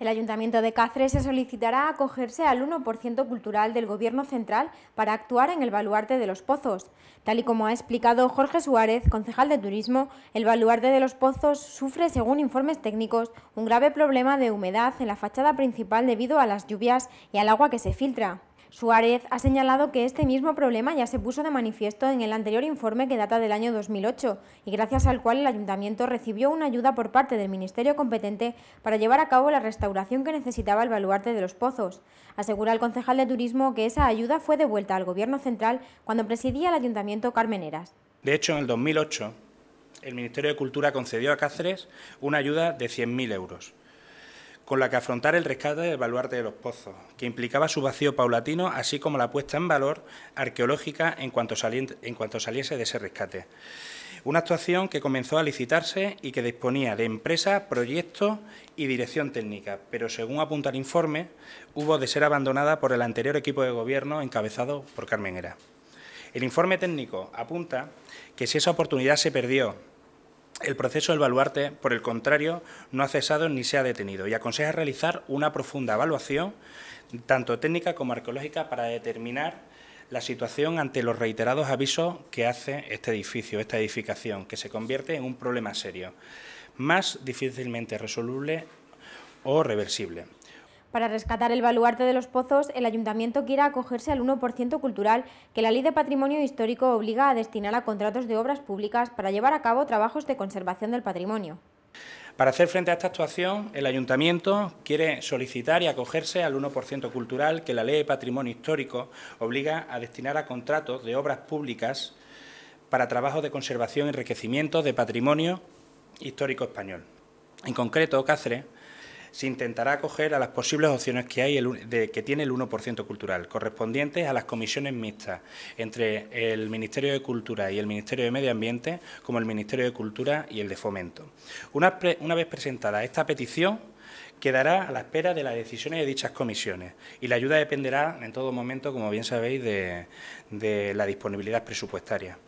El Ayuntamiento de Cáceres se solicitará acogerse al 1% cultural del Gobierno central para actuar en el baluarte de los pozos. Tal y como ha explicado Jorge Suárez, concejal de Turismo, el baluarte de los pozos sufre, según informes técnicos, un grave problema de humedad en la fachada principal debido a las lluvias y al agua que se filtra. Suárez ha señalado que este mismo problema ya se puso de manifiesto en el anterior informe que data del año 2008 y gracias al cual el ayuntamiento recibió una ayuda por parte del ministerio competente para llevar a cabo la restauración que necesitaba el baluarte de los pozos. Asegura el concejal de turismo que esa ayuda fue devuelta al gobierno central cuando presidía el ayuntamiento Carmeneras. De hecho, en el 2008 el Ministerio de Cultura concedió a Cáceres una ayuda de 100.000 euros con la que afrontar el rescate del baluarte de los pozos, que implicaba su vacío paulatino, así como la puesta en valor arqueológica en cuanto, saliese de ese rescate. Una actuación que comenzó a licitarse y que disponía de empresa, proyecto y dirección técnica, pero según apunta el informe, hubo de ser abandonada por el anterior equipo de gobierno encabezado por Carmen Era. El informe técnico apunta que si esa oportunidad se perdió el proceso del baluarte, por el contrario, no ha cesado ni se ha detenido y aconseja realizar una profunda evaluación, tanto técnica como arqueológica, para determinar la situación ante los reiterados avisos que hace este edificio, esta edificación, que se convierte en un problema serio, más difícilmente resoluble o reversible. Para rescatar el baluarte de los pozos, el Ayuntamiento quiere acogerse al 1% cultural que la Ley de Patrimonio Histórico obliga a destinar a contratos de obras públicas para llevar a cabo trabajos de conservación del patrimonio. Para hacer frente a esta actuación, el Ayuntamiento quiere solicitar y acogerse al 1% cultural que la Ley de Patrimonio Histórico obliga a destinar a contratos de obras públicas para trabajos de conservación y enriquecimiento de patrimonio histórico español. En concreto, Cáceres se intentará acoger a las posibles opciones que, hay de, que tiene el 1% cultural, correspondientes a las comisiones mixtas entre el Ministerio de Cultura y el Ministerio de Medio Ambiente, como el Ministerio de Cultura y el de Fomento. Una, vez presentada esta petición, quedará a la espera de las decisiones de dichas comisiones y la ayuda dependerá en todo momento, como bien sabéis, de, de la disponibilidad presupuestaria.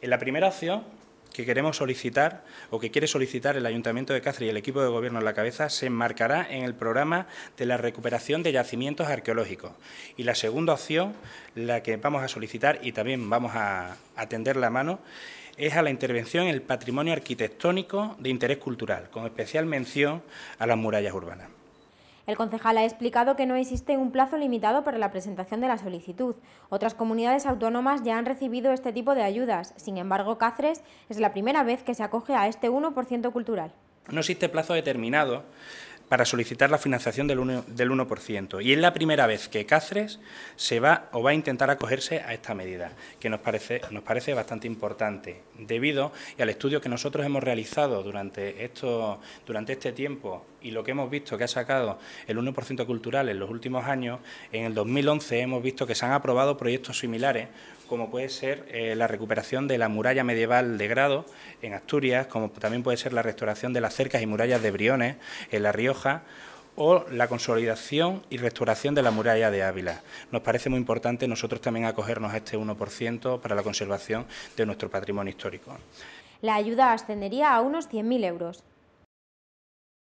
En la primera opción, que queremos solicitar o que quiere solicitar el Ayuntamiento de Cáceres y el equipo de gobierno en la cabeza se enmarcará en el programa de la recuperación de yacimientos arqueológicos. Y la segunda opción, la que vamos a solicitar y también vamos a atender la mano, es a la intervención en el patrimonio arquitectónico de interés cultural, con especial mención a las murallas urbanas. El concejal ha explicado que no existe un plazo limitado para la presentación de la solicitud. Otras comunidades autónomas ya han recibido este tipo de ayudas. Sin embargo, Cáceres es la primera vez que se acoge a este 1% cultural. No existe plazo determinado para solicitar la financiación del 1%, Y es la primera vez que Cáceres se va o va a intentar acogerse a esta medida, que nos parece, nos parece bastante importante, debido al estudio que nosotros hemos realizado durante, esto, durante este tiempo y lo que hemos visto que ha sacado el 1% cultural en los últimos años, en el 2011 hemos visto que se han aprobado proyectos similares como puede ser eh, la recuperación de la muralla medieval de Grado en Asturias, como también puede ser la restauración de las cercas y murallas de Briones en La Rioja o la consolidación y restauración de la muralla de Ávila. Nos parece muy importante nosotros también acogernos a este 1% para la conservación de nuestro patrimonio histórico. La ayuda ascendería a unos 100.000 euros.